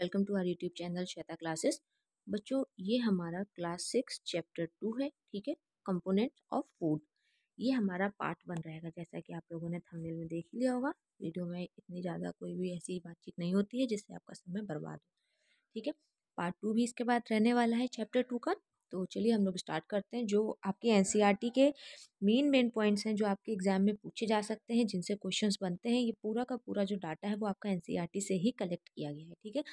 Welcome to our YouTube channel Shweta classes बच्चों ये हमारा क्लास सिक्स चैप्टर टू है ठीक है कंपोनेंट ऑफ फूड ये हमारा पार्ट वन रहेगा जैसा कि आप लोगों ने थंबनेल में देख लिया होगा वीडियो में इतनी ज़्यादा कोई भी ऐसी बातचीत नहीं होती है जिससे आपका समय बर्बाद हो ठीक है पार्ट टू भी इसके बाद रहने वाला है चैप्टर टू का तो चलिए हम लोग स्टार्ट करते हैं जो आपके एन e के मेन मेन पॉइंट्स हैं जो आपके एग्ज़ाम में पूछे जा सकते हैं जिनसे क्वेश्चन बनते हैं ये पूरा का पूरा जो डाटा है वो आपका एन e से ही कलेक्ट किया गया है ठीक है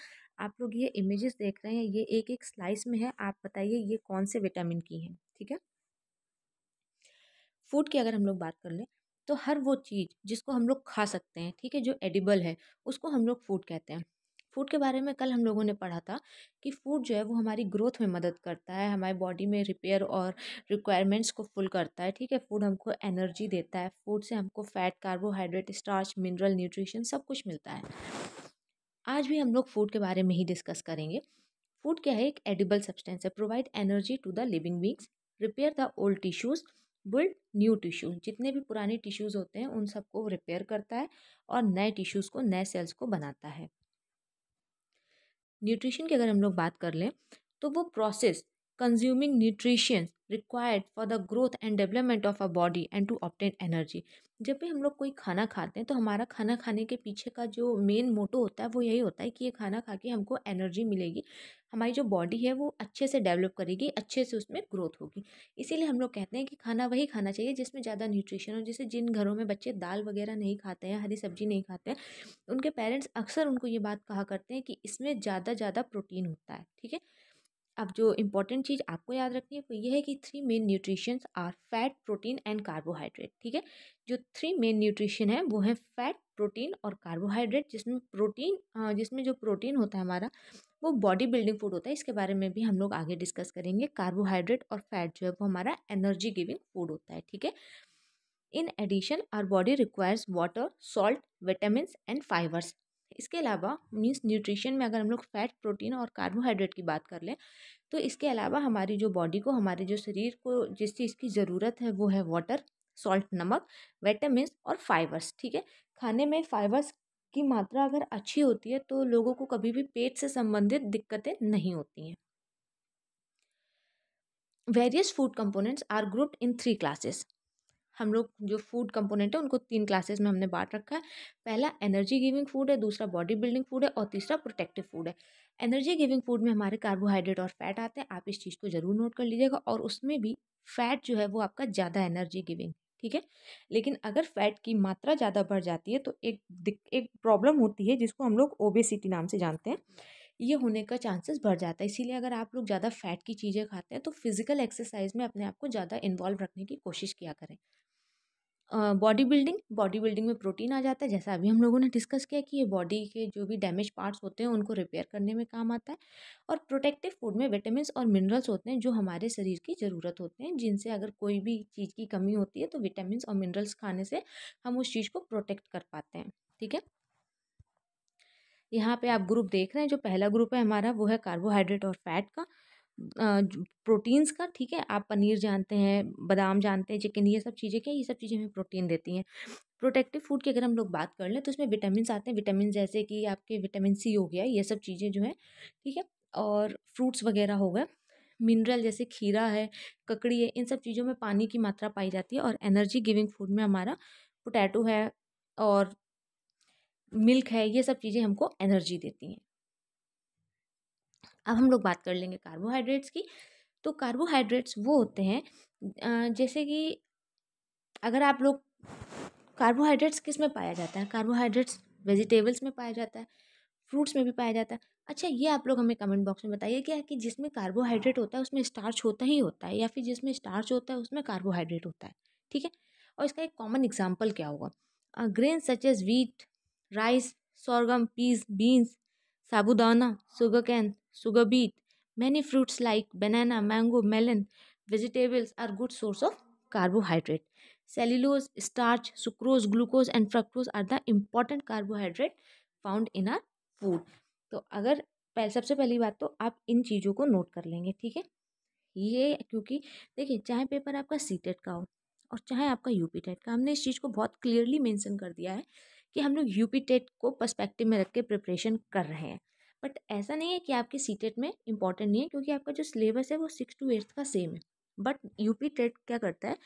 आप लोग ये इमेजेस देख रहे हैं ये एक एक स्लाइस में है आप बताइए ये कौन से विटामिन की हैं ठीक है फूड की अगर हम लोग बात कर लें तो हर वो चीज़ जिसको हम लोग खा सकते हैं ठीक है जो एडिबल है उसको हम लोग फूड कहते हैं फूड के बारे में कल हम लोगों ने पढ़ा था कि फूड जो है वो हमारी ग्रोथ में मदद करता है हमारी बॉडी में रिपेयर और रिक्वायरमेंट्स को फुल करता है ठीक है फूड हमको एनर्जी देता है फूड से हमको fat carbohydrate starch mineral nutrition सब कुछ मिलता है आज भी हम लोग फूड के बारे में ही डिस्कस करेंगे फूड क्या है एक एडिबल सब्सटेंस है provide energy to the living beings repair the old tissues build new tissues जितने भी पुराने टिश्यूज़ होते हैं उन सबको रिपेयर करता है और नए टिश्यूज़ को नए सेल्स को बनाता है न्यूट्रिशन की अगर हम लोग बात कर लें तो वो process consuming nutritions required for the growth and development of a body and to obtain energy जब भी हम लोग कोई खाना खाते हैं तो हमारा खाना खाने के पीछे का जो मेन मोटो होता है वो यही होता है कि ये खाना खा के हमको एनर्जी मिलेगी हमारी जो बॉडी है वो अच्छे से डेवलप करेगी अच्छे से उसमें ग्रोथ होगी इसीलिए हम लोग कहते हैं कि खाना वही खाना चाहिए जिसमें ज़्यादा न्यूट्रिशन हो जैसे जिन घरों में बच्चे दाल वगैरह नहीं खाते हैं हरी सब्जी नहीं खाते हैं उनके पेरेंट्स अक्सर उनको ये बात कहा करते हैं कि इसमें ज़्यादा ज़्यादा प्रोटीन होता है ठीक है अब जो इम्पोर्टेंट चीज़ आपको याद रखनी है वो ये है कि three main nutrition are fat protein and carbohydrate ठीक है जो थ्री मेन न्यूट्रिशन है वो है फैट प्रोटीन और कार्बोहाइड्रेट जिसमें प्रोटीन जिसमें जो प्रोटीन होता है हमारा वो बॉडी बिल्डिंग फूड होता है इसके बारे में भी हम लोग आगे डिस्कस करेंगे कार्बोहाइड्रेट और फैट जो है वो हमारा एनर्जी गिविंग फूड होता है ठीक है in addition our body requires water salt vitamin and fibres इसके अलावा मीन्स न्यूट्रिशन में अगर हम लोग फैट प्रोटीन और कार्बोहाइड्रेट की बात कर लें तो इसके अलावा हमारी जो बॉडी को हमारे जो शरीर को जिस चीज़ की ज़रूरत है वो है वाटर सॉल्ट नमक विटामिन और फाइबर्स ठीक है खाने में फाइबर्स की मात्रा अगर अच्छी होती है तो लोगों को कभी भी पेट से संबंधित दिक्कतें नहीं होती हैं various food components are grouped in three classes हम लोग जो फूड कंपोनेंट है उनको तीन क्लासेस में हमने बांट रखा है पहला एनर्जी गिविंग फूड है दूसरा बॉडी बिल्डिंग फूड है और तीसरा प्रोटेक्टिव फूड है एनर्जी गिविंग फूड में हमारे कार्बोहाइड्रेट और फैट आते हैं आप इस चीज़ को ज़रूर नोट कर लीजिएगा और उसमें भी फैट जो है वो आपका ज़्यादा एनर्जी गिविंग ठीक है लेकिन अगर फैट की मात्रा ज़्यादा बढ़ जाती है तो एक एक प्रॉब्लम होती है जिसको हम लोग ओबेसिटी नाम से जानते हैं ये होने का चांसेस बढ़ जाता है इसीलिए अगर आप लोग ज़्यादा फैट की चीज़ें खाते हैं तो फिज़िकल एक्सरसाइज में अपने आप को ज़्यादा इन्वॉल्व रखने की कोशिश किया करें बॉडी बिल्डिंग बॉडी बिल्डिंग में प्रोटीन आ जाता है जैसा अभी हम लोगों ने डिस्कस किया कि ये बॉडी के जो भी डैमेज पार्ट्स होते हैं उनको रिपेयर करने में काम आता है और प्रोटेक्टिव फूड में विटामिन और मिनरल्स होते हैं जो हमारे शरीर की ज़रूरत होते हैं जिनसे अगर कोई भी चीज़ की कमी होती है तो विटामिन और मिनरल्स खाने से हम उस चीज़ को प्रोटेक्ट कर पाते हैं ठीक है यहाँ पर आप ग्रुप देख रहे हैं जो पहला ग्रुप है हमारा वो है कार्बोहाइड्रेट और फैट का प्रोटीन्स का ठीक है आप पनीर जानते हैं बादाम जानते हैं चिकन ये सब चीज़ें क्या ये सब चीज़ें हमें प्रोटीन देती हैं प्रोटेक्टिव फूड की अगर हम लोग बात कर लें तो उसमें विटामिन आते हैं विटामिन जैसे कि आपके विटामिन सी हो गया ये सब चीज़ें जो हैं ठीक है और फ्रूट्स वगैरह हो गए मिनरल जैसे खीरा है ककड़ी है इन सब चीज़ों में पानी की मात्रा पाई जाती है और एनर्जी गिविंग फूड में हमारा पोटैटो है और मिल्क है ये सब चीज़ें हमको एनर्जी देती हैं अब हम लोग बात कर लेंगे कार्बोहाइड्रेट्स की तो कार्बोहाइड्रेट्स वो होते हैं जैसे कि अगर आप लोग कार्बोहाइड्रेट्स किस में पाया जाता है कार्बोहाइड्रेट्स वेजिटेबल्स में पाया जाता है फ्रूट्स में भी पाया जाता है अच्छा ये आप लोग हमें कमेंट बॉक्स में बताइए क्या कि जिसमें कार्बोहाइड्रेट होता है उसमें स्टार्च होता ही होता है या फिर जिसमें स्टार्च होता है उसमें कार्बोहाइड्रेट होता है ठीक है और इसका एक कॉमन एग्जाम्पल क्या होगा grain such as wheat rice sorghum peas beans साबुदाना sugar cane sugar beet. Many fruits like banana, mango, melon, vegetables are good source of carbohydrate. Cellulose, starch, sucrose, glucose and fructose are the important carbohydrate found in our food. तो अगर सबसे पहली बात तो आप इन चीज़ों को नोट कर लेंगे ठीक है ये क्योंकि देखिए चाहे पेपर आपका सी टेट का हो और चाहे आपका यूपी टेट का हमने इस चीज़ को बहुत क्लियरली मेंशन कर दिया है कि हम लोग यूपी टेट को पर्सपेक्टिव में रख के प्रिपरेशन कर रहे हैं बट ऐसा नहीं है कि आपकी सी टेट में इंपॉर्टेंट नहीं है क्योंकि आपका जो सिलेबस है वो सिक्स टू एट्थ का सेम है बट यूपी टेट क्या करता है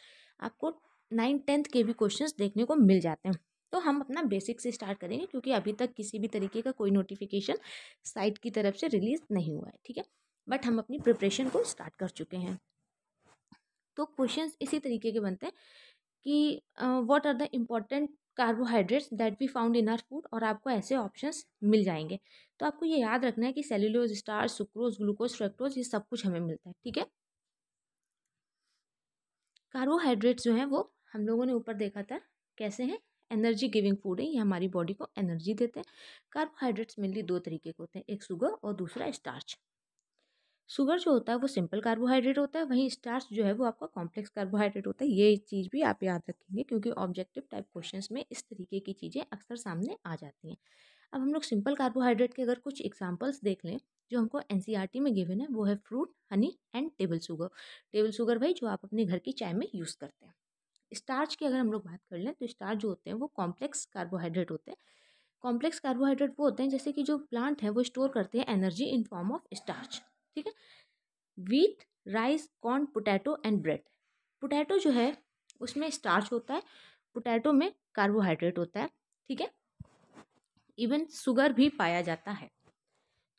आपको नाइन टेंथ के भी क्वेश्चंस देखने को मिल जाते हैं तो हम अपना बेसिक से स्टार्ट करेंगे क्योंकि अभी तक किसी भी तरीके का कोई नोटिफिकेशन साइट की तरफ से रिलीज़ नहीं हुआ है ठीक है बट हम अपनी प्रिपरेशन को स्टार्ट कर चुके हैं तो क्वेश्चंस इसी तरीके के बनते हैं कि what are the important carbohydrates that be found in our food और आपको ऐसे ऑप्शंस मिल जाएंगे तो आपको ये याद रखना है कि cellulose starch sucrose glucose fructose ये सब कुछ हमें मिलता है ठीक है कार्बोहाइड्रेट्स जो हैं वो हम लोगों ने ऊपर देखा था कैसे हैं एनर्जी गिविंग फूड है ये हमारी बॉडी को एनर्जी देते हैं कार्बोहाइड्रेट्स मेनली दो तरीके के होते हैं एक सुगर और दूसरा स्टार्च शुगर जो होता है वो सिंपल कार्बोहाइड्रेट होता है वहीं स्टार्च जो है वो आपका कॉम्प्लेक्स कार्बोहाइड्रेट होता है ये चीज़ भी आप याद रखेंगे क्योंकि ऑब्जेक्टिव टाइप क्वेश्चंस में इस तरीके की चीज़ें अक्सर सामने आ जाती हैं अब हम लोग सिंपल कार्बोहाइड्रेट के अगर कुछ एग्जाम्पल्स देख लें जो हमको एन e में गिवन है वो है fruit honey and table sugar table sugar भाई जो आप अपने घर की चाय में यूज़ करते हैं स्टार्च की अगर हम लोग बात कर लें तो स्टार्च जो होते हैं वो कॉम्प्लेक्स कार्बोहाइड्रेट होते हैं कॉम्प्लेक्स कार्बोहाइड्रेट वो होते हैं जैसे कि जो प्लांट है वो स्टोर करते हैं energy in form of starch ठीक है wheat rice corn potato and bread potato जो है उसमें स्टार्च होता है पोटैटो में कार्बोहाइड्रेट होता है ठीक है इवन शुगर भी पाया जाता है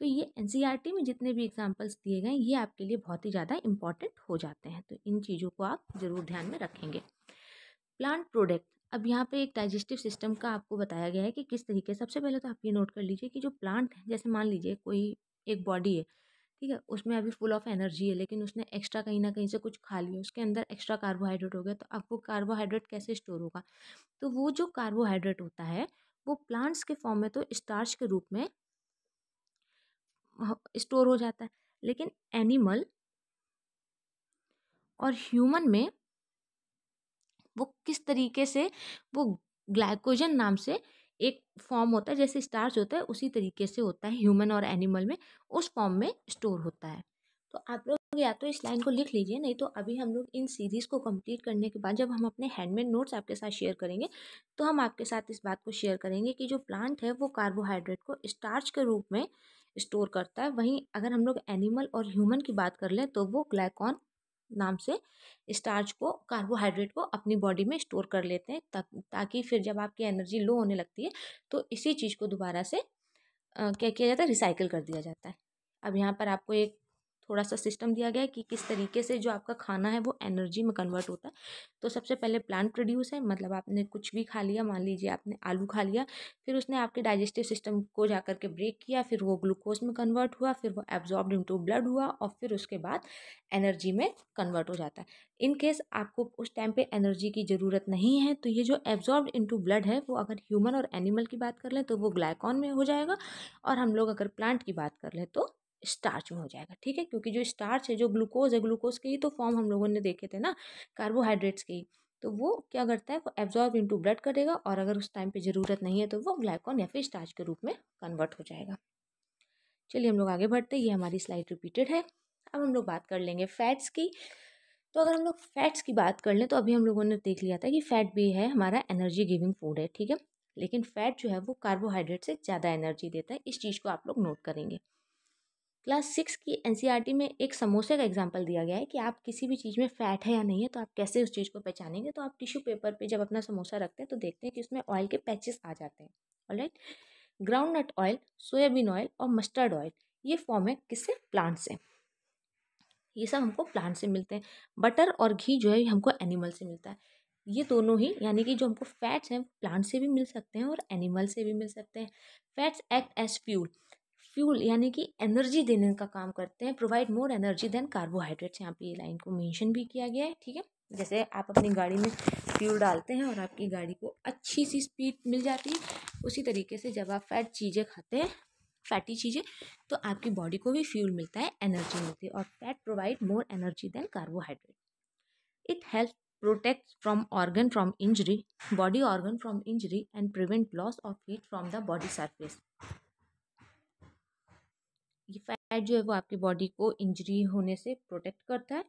तो ये एन e में जितने भी एग्जाम्पल्स दिए गए ये आपके लिए बहुत ही ज़्यादा इम्पॉर्टेंट हो जाते हैं तो इन चीज़ों को आप ज़रूर ध्यान में रखेंगे प्लांट प्रोडक्ट अब यहाँ पे एक डाइजेस्टिव सिस्टम का आपको बताया गया है कि किस तरीके सबसे पहले तो आप ये नोट कर लीजिए कि जो प्लांट है जैसे मान लीजिए कोई एक बॉडी है ठीक है उसमें अभी फुल ऑफ एनर्जी है लेकिन उसने एक्स्ट्रा कहीं ना कहीं से कुछ खा लिया उसके अंदर एक्स्ट्रा कार्बोहाइड्रेट हो गया तो अब वो कार्बोहाइड्रेट कैसे स्टोर होगा तो वो जो कार्बोहाइड्रेट होता है वो प्लांट्स के फॉर्म में तो स्टार्च के रूप में स्टोर हो जाता है लेकिन एनिमल और ह्यूमन में वो किस तरीके से वो ग्लाइकोजन नाम से एक फॉर्म होता है जैसे स्टार्च होता है उसी तरीके से होता है ह्यूमन और एनिमल में उस फॉर्म में स्टोर होता है तो आप लोग या तो इस लाइन को लिख लीजिए नहीं तो अभी हम लोग इन सीरीज़ को कंप्लीट करने के बाद जब हम अपने हैंडमेड नोट्स आपके साथ शेयर करेंगे तो हम आपके साथ इस बात को शेयर करेंगे कि जो प्लांट है वो कार्बोहाइड्रेट को स्टार्च के रूप में स्टोर करता है वहीं अगर हम लोग एनिमल और ह्यूमन की बात कर लें तो वो ग्लाइकॉन नाम से स्टार्च को कार्बोहाइड्रेट को अपनी बॉडी में स्टोर कर लेते हैं ताकि फिर जब आपकी एनर्जी लो होने लगती है तो इसी चीज़ को दोबारा से क्या किया जाता है रिसाइकिल कर दिया जाता है अब यहाँ पर आपको एक थोड़ा सा सिस्टम दिया गया है कि किस तरीके से जो आपका खाना है वो एनर्जी में कन्वर्ट होता है तो सबसे पहले प्लांट प्रोड्यूस है मतलब आपने कुछ भी खा लिया मान लीजिए आपने आलू खा लिया फिर उसने आपके डाइजेस्टिव सिस्टम को जा करके ब्रेक किया फिर वो ग्लूकोज में कन्वर्ट हुआ फिर वो एब्जॉर्ब इंटू ब्लड हुआ और फिर उसके बाद एनर्जी में कन्वर्ट हो जाता है इन केस आपको उस टाइम पे एनर्जी की ज़रूरत नहीं है तो ये जो एब्जॉर्ब इंटू ब्लड है वो अगर ह्यूमन और एनिमल की बात कर लें तो वो ग्लाइकॉन में हो जाएगा और हम लोग अगर प्लांट की बात कर लें तो स्टार्च में हो जाएगा ठीक है क्योंकि जो स्टार्च है जो ग्लूकोज है ग्लूकोज के ही तो फॉर्म हम लोगों ने देखे थे ना कार्बोहाइड्रेट्स के ही तो वो क्या करता है वो एब्जॉर्ब इनटू ब्लड करेगा और अगर उस टाइम पे ज़रूरत नहीं है तो वो ग्लाइकॉन या फिर स्टार्च के रूप में कन्वर्ट हो जाएगा चलिए हम लोग आगे बढ़ते ये हमारी स्लाइड रिपीटेड है अब हम लोग बात कर लेंगे फैट्स की तो अगर हम लोग फैट्स की बात कर लें तो अभी हम लोगों ने देख लिया था कि फैट भी है हमारा एनर्जी गिविंग फूड है ठीक है लेकिन फैट जो है वो कार्बोहाइड्रेट से ज़्यादा एनर्जी देता है इस चीज़ को आप लोग नोट करेंगे क्लास सिक्स की एन e में एक समोसे का एग्जाम्पल दिया गया है कि आप किसी भी चीज़ में फ़ैट है या नहीं है तो आप कैसे उस चीज़ को पहचानेंगे तो आप टिश्यू पेपर पे जब अपना समोसा रखते हैं तो देखते हैं कि उसमें ऑयल के पैचेस आ जाते हैं alright ground nut oil soybean oil और मस्टर्ड ऑयल ये फॉर्म है किससे प्लांट से ये सब हमको प्लांट से मिलते हैं बटर और घी जो है हमको एनिमल से मिलता है ये दोनों ही यानी कि जो हमको फैट्स हैं प्लांट से भी मिल सकते हैं और एनिमल से भी मिल सकते हैं fats act as fuel fuel यानी कि एनर्जी देने का काम करते हैं provide more energy than carbohydrates यहाँ पे ये लाइन को मेंशन भी किया गया है ठीक है जैसे आप अपनी गाड़ी में फ्यूल डालते हैं और आपकी गाड़ी को अच्छी सी स्पीड मिल जाती है उसी तरीके से जब आप फैट चीज़ें खाते हैं फैटी चीज़ें तो आपकी बॉडी को भी फ्यूल मिलता है एनर्जी मिलती है और fat provide more energy than carbohydrate it help protect from organ from injury body organ from injury and prevent loss of heat from the body surface ये फैट जो है वो आपकी बॉडी को इंजरी होने से प्रोटेक्ट करता है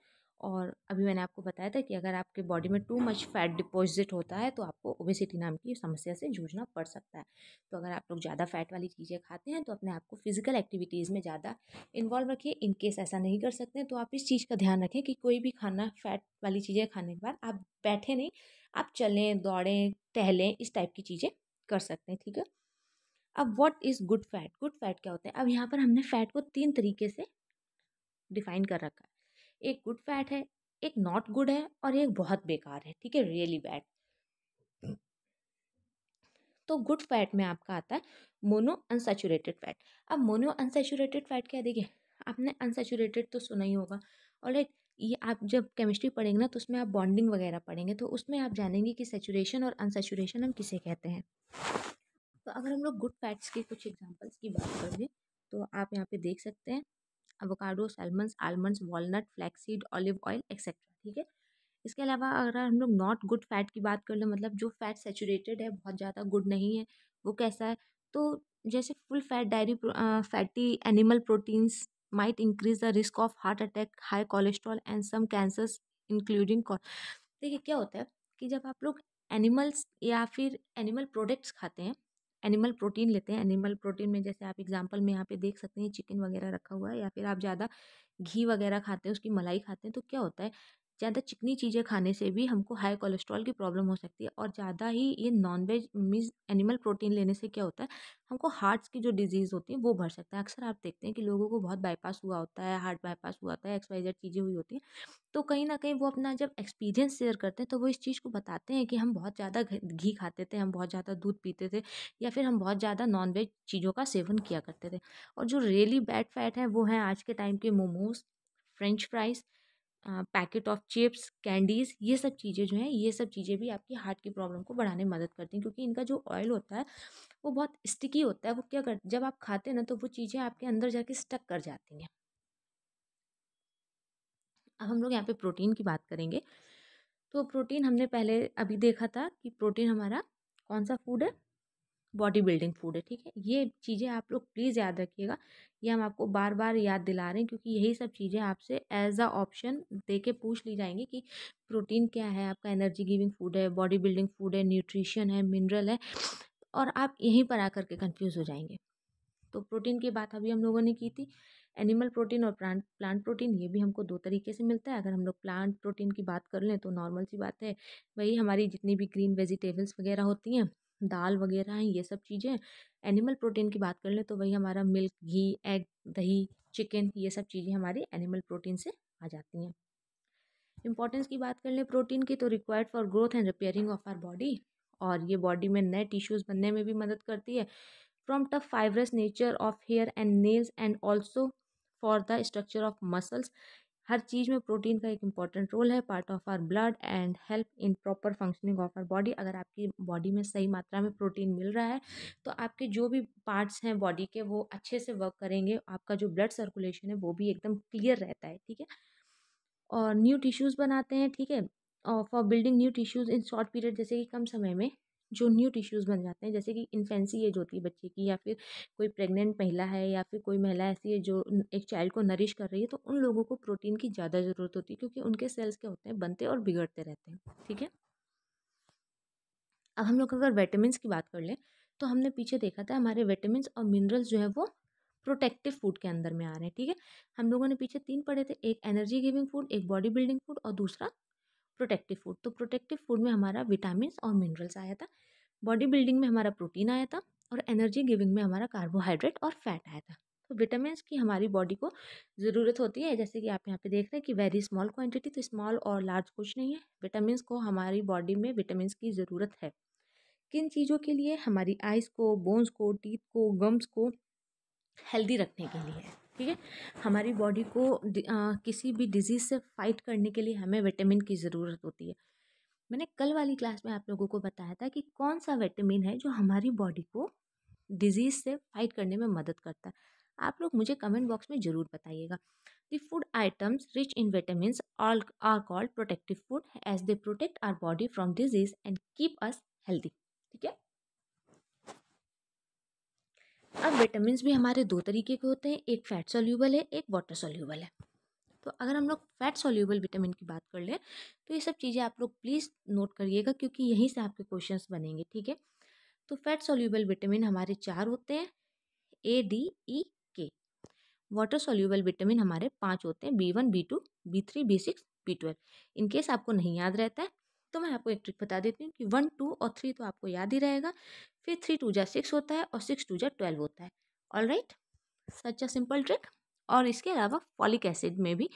और अभी मैंने आपको बताया था कि अगर आपके बॉडी में टू मच फैट डिपॉजिट होता है तो आपको ओबेसिटी नाम की समस्या से जूझना पड़ सकता है तो अगर आप लोग ज़्यादा फैट वाली चीज़ें खाते हैं तो अपने आप को फिजिकल एक्टिविटीज़ में ज़्यादा इन्वॉल्व रखिए इन केस ऐसा नहीं कर सकते तो आप इस चीज़ का ध्यान रखें कि कोई भी खाना फैट वाली चीज़ें खाने के बाद आप बैठे नहीं आप चलें दौड़ें टहलें इस टाइप की चीज़ें कर सकते हैं ठीक है अब what is good fat good fat क्या होता है अब यहाँ पर हमने फ़ैट को तीन तरीके से डिफाइन कर रखा है एक गुड फैट है एक नॉट गुड है और एक बहुत बेकार है ठीक है रियली बैड तो गुड फैट में आपका आता है मोनो अनसेचुरेटेड फैट अब मोनो अनसेचुरेटेड फैट क्या देखिए आपने अनसेचुरेटेड तो सुना ही होगा और लाइक ये आप जब केमिस्ट्री पढ़ेंगे ना तो उसमें आप बॉन्डिंग वगैरह पढ़ेंगे तो उसमें आप जानेंगे कि सेचुरेशन और अनसेचुरेशन हम किसे कहते हैं तो अगर हम लोग गुड फैट्स के कुछ एग्जांपल्स की बात कर लें तो आप यहाँ पे देख सकते हैं avocado salmons almonds walnut flaxseed olive oil etcetera ठीक है इसके अलावा अगर हम लोग नॉट गुड फैट की बात कर लें मतलब जो फैट सेचूरेटेड है बहुत ज़्यादा गुड नहीं है वो कैसा है तो जैसे full fat dairy fatty animal proteins might increase the risk of heart attack high cholesterol and some cancers including देखिए क्या होता है कि जब आप लोग एनिमल्स या फिर एनिमल प्रोडक्ट्स खाते हैं एनिमल प्रोटीन लेते हैं एनिमल प्रोटीन में जैसे आप एग्जांपल में यहाँ पे देख सकते हैं चिकन वगैरह रखा हुआ है या फिर आप ज़्यादा घी वगैरह खाते हैं उसकी मलाई खाते हैं तो क्या होता है ज़्यादा चिकनी चीज़ें खाने से भी हमको हाई कोलेस्ट्रॉल की प्रॉब्लम हो सकती है और ज़्यादा ही ये non veg means animal protein लेने से क्या होता है हमको हार्ट्स की जो डिजीज़ होती है वो बढ़ सकता है अक्सर आप देखते हैं कि लोगों को बहुत बाईपास हुआ होता है हार्ट बाईपास हुआ होता है एक्सवाइजेड चीज़ें हुई होती हैं तो कहीं ना कहीं वो अपना जब एक्सपीरियंस शेयर करते हैं तो वो इस चीज़ को बताते हैं कि हम बहुत ज़्यादा घी खाते थे हम बहुत ज़्यादा दूध पीते थे या फिर हम बहुत ज़्यादा नॉन वेज चीज़ों का सेवन किया करते थे और जो रियली बैड फैट है वो है आज के टाइम के momos French fries packet of chips candies ये सब चीज़ें जो हैं ये सब चीज़ें भी आपकी हार्ट की प्रॉब्लम को बढ़ाने में मदद करती हैं क्योंकि इनका जो ऑयल होता है वो बहुत स्टिकी होता है वो क्या कर जब आप खाते हैं ना तो वो चीज़ें आपके अंदर जाके स्टक कर जाती हैं अब हम लोग यहाँ पे प्रोटीन की बात करेंगे तो प्रोटीन हमने पहले अभी देखा था कि प्रोटीन हमारा कौन सा फूड है बॉडी बिल्डिंग फूड है ठीक है ये चीज़ें आप लोग प्लीज़ याद रखिएगा ये हम आपको बार बार याद दिला रहे हैं क्योंकि यही सब चीज़ें आपसे एज अ ऑप्शन दे के पूछ ली जाएंगी कि प्रोटीन क्या है आपका एनर्जी गिविंग फूड है बॉडी बिल्डिंग फूड है न्यूट्रिशन है मिनरल है और आप यहीं पर आकर के कन्फ्यूज़ हो जाएंगे तो प्रोटीन की बात अभी हम लोगों ने की थी एनिमल प्रोटीन और प्लांट प्लांट प्रोटीन ये भी हमको दो तरीके से मिलता है अगर हम लोग प्लांट प्रोटीन की बात कर लें तो नॉर्मल सी बात है वही हमारी जितनी भी ग्रीन वेजिटेबल्स वगैरह होती हैं दाल वगैरह हैं ये सब चीज़ें एनिमल प्रोटीन की बात कर लें तो वही हमारा मिल्क घी एग दही चिकन ये सब चीज़ें हमारी एनिमल प्रोटीन से आ जाती हैं इंपॉर्टेंस की बात कर लें प्रोटीन की तो required for growth and repairing of our body और ये बॉडी में नए टिश्यूज़ बनने में भी मदद करती है from tough fibrous nature of hair and nails and also for the structure of muscles हर चीज़ में प्रोटीन का एक इम्पॉर्टेंट रोल है part of our blood and help in proper functioning of our body अगर आपकी बॉडी में सही मात्रा में प्रोटीन मिल रहा है तो आपके जो भी पार्ट्स हैं बॉडी के वो अच्छे से वर्क करेंगे आपका जो ब्लड सर्कुलेशन है वो भी एकदम क्लियर रहता है ठीक है और न्यू टिश्यूज़ बनाते हैं ठीक है और for building new tissues in short period जैसे कि कम समय में जो न्यू टिश्यूज़ बन जाते हैं जैसे कि इन्फेंसी एज होती है बच्चे की या फिर कोई प्रेग्नेंट महिला है या फिर कोई महिला ऐसी है जो एक चाइल्ड को नरिश कर रही है तो उन लोगों को प्रोटीन की ज़्यादा ज़रूरत होती है क्योंकि उनके सेल्स क्या होते हैं बनते और बिगड़ते रहते हैं ठीक है अब हम लोग अगर विटामिन की बात कर लें तो हमने पीछे देखा था हमारे विटामिन और मिनरल्स जो है वो प्रोटेक्टिव फूड के अंदर में आ रहे हैं ठीक है हम लोगों ने पीछे तीन पढ़े थे एक एनर्जी गिविंग फूड एक बॉडी बिल्डिंग फूड और दूसरा प्रोटेक्टिव फूड तो प्रोटेक्टिव फूड में हमारा विटामिन और मिनरल्स आया था बॉडी बिल्डिंग में हमारा प्रोटीन आया था और एनर्जी गिविंग में हमारा कार्बोहाइड्रेट और फैट आया था तो विटामिन की हमारी बॉडी को ज़रूरत होती है जैसे कि आप यहाँ पे देख रहे हैं कि वेरी स्मॉल क्वांटिटी तो स्मॉल और लार्ज कुछ नहीं है विटामिन को हमारी बॉडी में विटामिन की ज़रूरत है किन चीज़ों के लिए हमारी आइज़ को बोन्स को टीथ को गम्स को हेल्दी रखने के लिए है ठीक है हमारी बॉडी को आ, किसी भी डिजीज़ से फाइट करने के लिए हमें विटामिन की ज़रूरत होती है मैंने कल वाली क्लास में आप लोगों को बताया था कि कौन सा विटामिन है जो हमारी बॉडी को डिजीज़ से फाइट करने में मदद करता है आप लोग मुझे कमेंट बॉक्स में ज़रूर बताइएगा the food items rich in vitamin are called protective food as they protect our body from disease and keep us healthy ठीक है अब विटामिन भी हमारे दो तरीके के होते हैं एक फ़ैट सोल्यूबल है एक वाटर सोल्यूबल है तो अगर हम लोग फ़ैट सोल्यूबल विटामिन की बात कर लें तो ये सब चीज़ें आप लोग प्लीज़ नोट करिएगा क्योंकि यहीं से आपके क्वेश्चंस बनेंगे ठीक है तो फ़ैट सोल्यूबल विटामिन हमारे चार होते हैं ए डी ई के वाटर सोल्यूबल विटामिन हमारे पाँच होते हैं B one B two B three B six B twelve in case आपको नहीं याद रहता है तो मैं आपको एक ट्रिक बता देती हूँ कि वन टू और थ्री तो आपको याद ही रहेगा फिर थ्री टू जै सिक्स होता है और सिक्स टू जै ट्वेल्व होता है all right such a simple trick और इसके अलावा फॉलिक एसिड में भी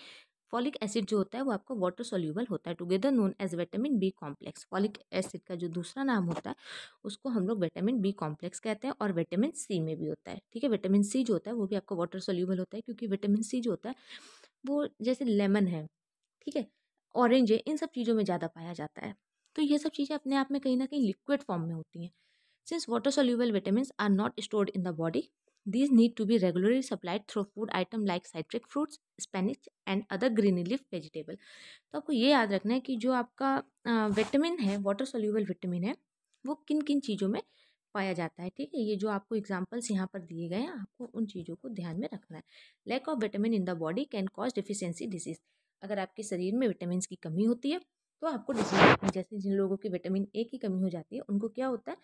फॉलिक एसिड जो होता है वो आपका वाटर सोल्यूबल होता है together known as vitamin B complex folic acid का जो दूसरा नाम होता है उसको हम लोग विटामिन बी कॉम्प्लेक्स कहते हैं और विटामिन सी में भी होता है ठीक है विटामिन सी जो होता है वो भी आपका वाटर सोल्यूबल होता है क्योंकि विटामिन सी जो होता है वो जैसे लेमन है ठीक है ऑरेंज है इन सब चीज़ों में ज़्यादा पाया जाता है तो ये सब चीज़ें अपने आप में कहीं ना कहीं लिक्विड फॉर्म में होती हैं since water soluble vitamin are not stored in the body these need to be regularly supplied through food item like citric fruits spinach and other green leaf vegetable तो आपको ये याद रखना है कि जो आपका विटामिन है वाटर सोल्यूबल विटामिन है वो किन किन चीज़ों में पाया जाता है ठीक है ये जो आपको एग्जाम्पल्स यहाँ पर दिए गए हैं आपको उन चीज़ों को ध्यान में रखना है lack of vitamin in the body can cause deficiency disease अगर आपके शरीर में विटामिन की कमी होती है तो आपको डिजीज जैसे जिन लोगों की विटामिन ए की कमी हो जाती है उनको क्या होता है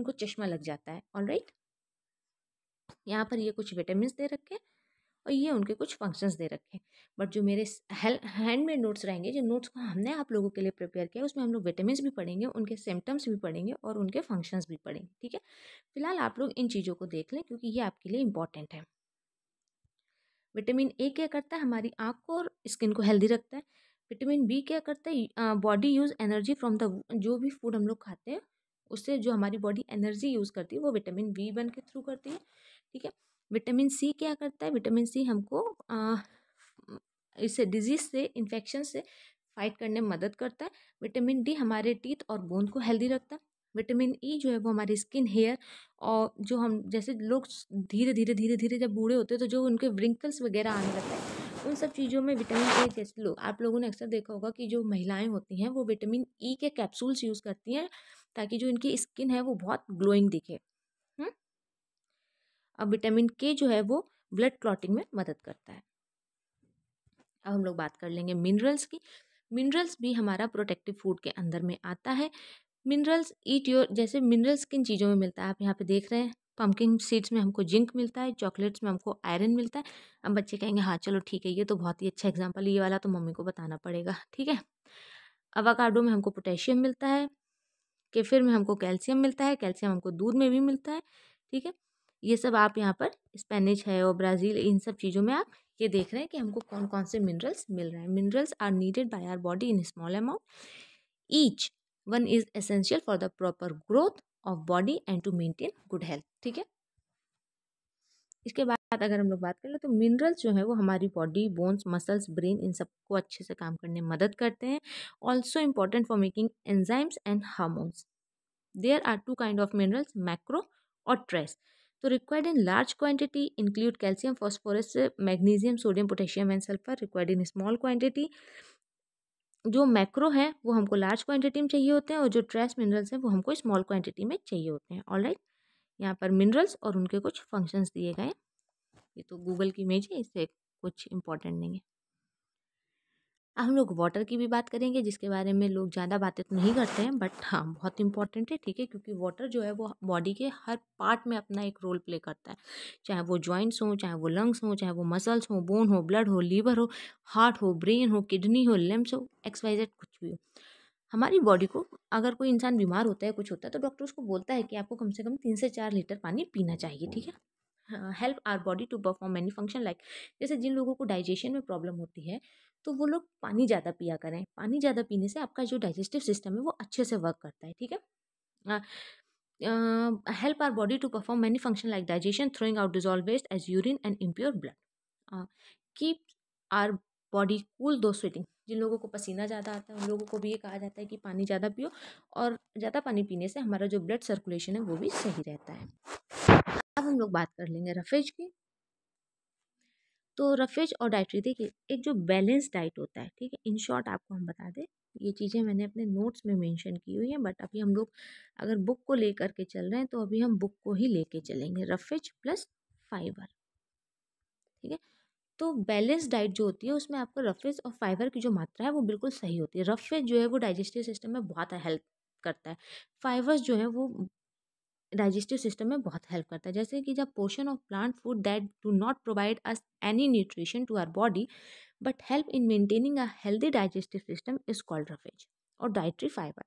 उनको चश्मा लग जाता है ऑल राइट यहाँ पर ये कुछ विटामिन दे रखे हैं और ये उनके कुछ फंक्शंस दे रखे हैं बट जो मेरे हैंडमेड नोट्स रहेंगे जो नोट्स को हमने आप लोगों के लिए प्रिपेयर किया उसमें हम लोग विटामिन भी पढ़ेंगे उनके सिम्टम्स भी पढ़ेंगे और उनके फंक्शंस भी पढ़ेंगे ठीक है फिलहाल आप लोग इन चीज़ों को देख लें क्योंकि ये आपके लिए इंपॉर्टेंट है विटामिन ए क्या करता है हमारी आँख को और स्किन को हेल्दी रखता है विटामिन बी क्या करता है body use energy from the जो भी फूड हम लोग खाते हैं उससे जो हमारी बॉडी एनर्जी यूज़ करती है वो विटामिन बी वन के थ्रू करती है ठीक है विटामिन सी क्या करता है विटामिन सी हमको आ, इससे डिजीज़ से इन्फेक्शन से फाइट करने में मदद करता है विटामिन डी हमारे टीथ और बोन को हेल्दी रखता है विटामिन ई जो है वो हमारी स्किन हेयर और जो हम जैसे लोग धीरे धीरे धीरे धीरे जब बूढ़े होते हैं तो जो उनके व्रिंकल्स वगैरह आने लगता है उन सब चीज़ों में विटामिन ए जैसे लोग आप लोगों ने अक्सर देखा होगा कि जो महिलाएं होती हैं वो विटामिन ई के कैप्सूल्स यूज़ करती हैं ताकि जो इनकी स्किन है वो बहुत ग्लोइंग दिखे अब विटामिन के जो है वो ब्लड क्लॉटिंग में मदद करता है अब हम लोग बात कर लेंगे मिनरल्स की मिनरल्स भी हमारा प्रोटेक्टिव फूड के अंदर में आता है मिनरल्स ईट योर जैसे मिनरल्स किन चीज़ों में मिलता है आप यहाँ पे देख रहे हैं पम्पकिन सीड्स में हमको जिंक मिलता है चॉकलेट्स में हमको आयरन मिलता है अब बच्चे कहेंगे हाँ चलो ठीक है ये तो बहुत ही अच्छा एग्जाम्पल ये वाला तो मम्मी को बताना पड़ेगा ठीक है अवाकाडो में हमको पोटेशियम मिलता है केफिर में हमको कैल्शियम मिलता है कैल्शियम हमको दूध में भी मिलता है ठीक है ये सब आप यहाँ पर स्पेनिश है और ब्राज़ील इन सब चीज़ों में आप ये देख रहे हैं कि हमको कौन कौन से मिनरल्स मिल रहे हैं minerals are needed by our body in small amount each one is essential for the proper growth of body and to maintain good health ठीक है इसके बाद अगर हम लोग बात करें तो मिनरल्स जो है वो हमारी बॉडी बोन्स मसल्स ब्रेन इन सबको अच्छे से काम करने में मदद करते हैं also important for making enzymes and hormones there are two kind of minerals macro और ट्रेस तो required in large quantity include calcium phosphorus magnesium sodium potassium and sulphur required in small quantity जो macro हैं वो हमको large quantity में चाहिए होते हैं और जो ट्रेस मिनरल्स हैं वो हमको स्मॉल क्वांटिटी में चाहिए होते हैं ऑल राइट यहाँ पर मिनरल्स और उनके कुछ फंक्शंस दिए गए ये तो गूगल की इमेज है इससे कुछ इंपॉर्टेंट नहीं है हम लोग वाटर की भी बात करेंगे जिसके बारे में लोग ज़्यादा बातें तो नहीं करते हैं बट हाँ बहुत इंपॉर्टेंट है ठीक है क्योंकि वाटर जो है वो बॉडी के हर पार्ट में अपना एक रोल प्ले करता है चाहे वो जॉइंट्स हों चाहे वो लंग्स हों चाहे वो मसल्स हों बोन हो ब्लड हो लीवर हो हार्ट हो ब्रेन हो किडनी हो लिम्स हो एक्सवाइजेड कुछ भी हो हमारी बॉडी को अगर कोई इंसान बीमार होता है कुछ होता है तो डॉक्टर उसको बोलता है कि आपको कम से कम तीन से चार लीटर पानी पीना चाहिए ठीक है help our body to perform many function like जैसे जिन लोगों को डाइजेशन में प्रॉब्लम होती है तो वो लोग पानी ज़्यादा पिया करें पानी ज़्यादा पीने से आपका जो डाइजेस्टिव सिस्टम है वो अच्छे से वर्क करता है ठीक है help our body to perform many function like digestion throwing out dissolved waste as urine and impure blood keep our body cool through sweating जिन लोगों को पसीना ज़्यादा आता है उन लोगों को भी ये कहा जाता है कि पानी ज़्यादा पियो और ज़्यादा पानी पीने से हमारा जो ब्लड सर्कुलेशन है वो भी सही रहता है अब हम लोग बात कर लेंगे रफेज की तो रफेज और डाइट्री देखिए एक जो बैलेंस डाइट होता है ठीक है इन शॉर्ट आपको हम बता दें ये चीज़ें मैंने अपने नोट्स में मेंशन की हुई हैं बट अभी हम लोग अगर बुक को लेकर के चल रहे हैं तो अभी हम बुक को ही लेके चलेंगे रफेज प्लस फाइबर ठीक है तो बैलेंस डाइट जो होती है उसमें आपको रफेज और फाइबर की जो मात्रा है वो बिल्कुल सही होती है रफेज जो है वो डाइजेस्टिव सिस्टम में बहुत हेल्प करता है फाइबर्स जो है वो डाइजेस्टिव सिस्टम में बहुत हेल्प करता है जैसे कि जब portion of plant food that do not provide us any nutrition to our body but help in maintaining a healthy digestive system is called roughage और डाइट्री फाइबर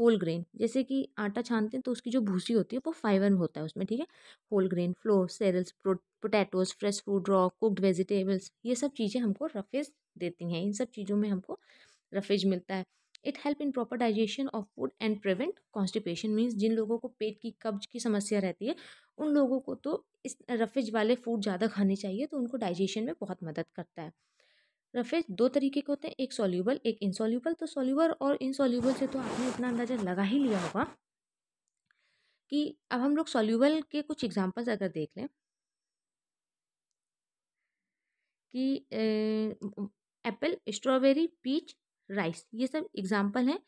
होल ग्रेन जैसे कि आटा छानते हैं तो उसकी जो भूसी होती है वो फाइबर में होता है उसमें ठीक है whole grain flour cereals potatoes fresh food raw cooked vegetables ये सब चीज़ें हमको रफेज देती हैं इन सब चीज़ों में हमको रफेज मिलता है it help in proper digestion of food and prevent constipation means जिन लोगों को पेट की कब्ज की समस्या रहती है उन लोगों को तो इस रफेज वाले फूड ज़्यादा खाने चाहिए तो उनको डाइजेशन में बहुत मदद करता है रफेज दो तरीके के होते हैं एक सोल्यूबल एक इनसोल्यूबल तो सोल्यूबल और इनसोल्यूबल से तो आपने इतना अंदाज़ा लगा ही लिया होगा कि अब हम लोग सोल्यूबल के कुछ एग्जांपल्स अगर देख लें कि एप्पल स्ट्रॉबेरी पीच राइस ये सब एग्जाम्पल हैं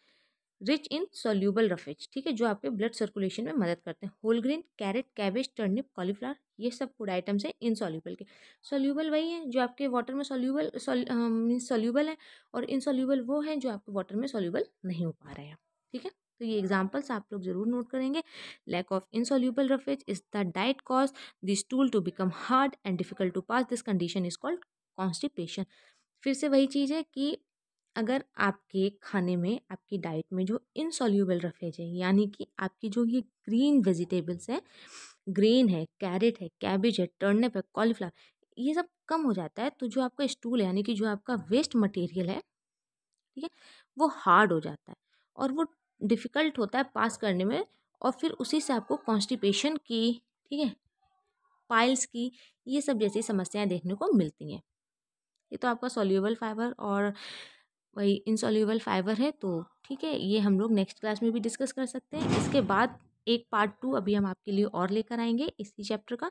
रिच इन सोल्यूबल रफेज ठीक है जो आपके ब्लड सर्कुलेशन में मदद करते हैं whole carrot cabbage turnip cauliflower ये सब फूड आइटम्स हैं इनसॉल्यूबल के सोल्यूबल वही हैं जो आपके वाटर में सोल्यूबल मीन सोल्यूबल हैं और सोल्यूबल वो हैं जो आपके वाटर में सोल्यूबल नहीं हो पा रहे हैं ठीक है तो ये एग्जाम्पल्स आप लोग जरूर नोट करेंगे lack of insoluble roughage is the diet cause this tool to become hard and difficult to pass this condition is called constipation फिर से वही चीज़ है कि अगर आपके खाने में आपकी डाइट में जो इनसॉल्यूबल रफेज है यानी कि आपकी जो ये ग्रीन वेजिटेबल्स है ग्रीन है कैरेट है कैबेज है टर्नप है कॉलीफ्लावर ये सब कम हो जाता है तो जो आपका स्टूल यानी कि जो आपका वेस्ट मटेरियल है ठीक है वो हार्ड हो जाता है और वो डिफ़िकल्ट होता है पास करने में और फिर उसी से आपको कॉन्स्टिपेशन की ठीक है पाइल्स की ये सब जैसी समस्याएं देखने को मिलती हैं ये तो आपका सोल्यूबल फाइबर और वही इनसॉल्यूबल फाइबर है तो ठीक है ये हम लोग नेक्स्ट क्लास में भी डिस्कस कर सकते हैं इसके बाद एक पार्ट टू अभी हम आपके लिए और लेकर आएंगे इसी चैप्टर का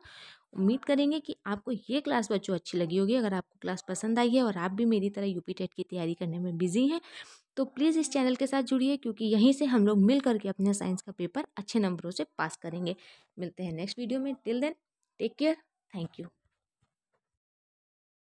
उम्मीद करेंगे कि आपको ये क्लास बच्चों अच्छी लगी होगी अगर आपको क्लास पसंद आई है और आप भी मेरी तरह यूपी टेट की तैयारी करने में बिजी हैं तो प्लीज़ इस चैनल के साथ जुड़िए क्योंकि यहीं से हम लोग मिल करके अपने साइंस का पेपर अच्छे नंबरों से पास करेंगे मिलते हैं नेक्स्ट वीडियो में till then take care thank you